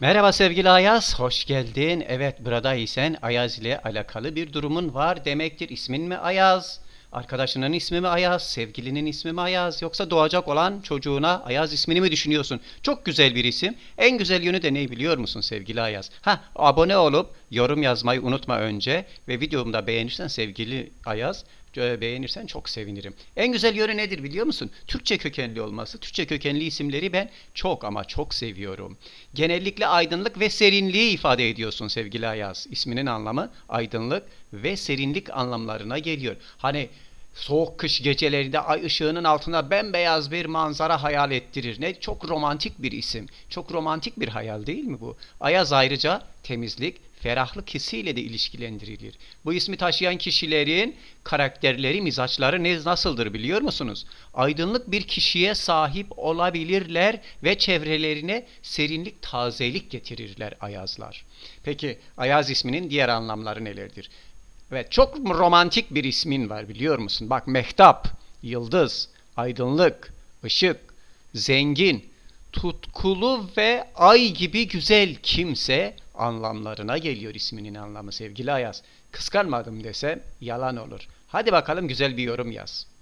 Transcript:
Merhaba sevgili Ayaz, hoş geldin. Evet, buradaysan Ayaz ile alakalı bir durumun var demektir. İsmin mi Ayaz? Arkadaşının ismi mi Ayaz? Sevgilinin ismi mi Ayaz? Yoksa doğacak olan çocuğuna Ayaz ismini mi düşünüyorsun? Çok güzel bir isim. En güzel yönü de ne biliyor musun sevgili Ayaz? Ha, abone olup Yorum yazmayı unutma önce ve videomu da beğenirsen sevgili Ayaz e, beğenirsen çok sevinirim. En güzel yönü nedir biliyor musun? Türkçe kökenli olması. Türkçe kökenli isimleri ben çok ama çok seviyorum. Genellikle aydınlık ve serinliği ifade ediyorsun sevgili Ayaz. İsminin anlamı aydınlık ve serinlik anlamlarına geliyor. Hani soğuk kış gecelerinde ay ışığının altında bembeyaz bir manzara hayal ettirir. Ne çok romantik bir isim. Çok romantik bir hayal değil mi bu? Ayaz ayrıca temizlik, ferahlık hissiyle de ilişkilendirilir. Bu ismi taşıyan kişilerin karakterleri, mizaçları ne nasıldır biliyor musunuz? Aydınlık bir kişiye sahip olabilirler ve çevrelerine serinlik, tazelik getirirler ayazlar. Peki ayaz isminin diğer anlamları nelerdir? Evet çok romantik bir ismin var biliyor musun? Bak mehtap, yıldız, aydınlık, ışık, zengin, tutkulu ve ay gibi güzel kimse anlamlarına geliyor isminin anlamı sevgili Ayaz. Kıskanmadım desem yalan olur. Hadi bakalım güzel bir yorum yaz.